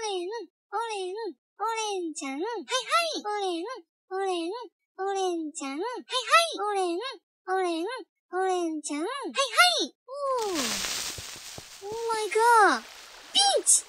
レン、オレン、オレンちゃん。はいはい。オレン、オレン、オレンちゃん。はいはい。オレン、オレン、オレンちゃん。はいはい。おー。Oh my god. ピンチ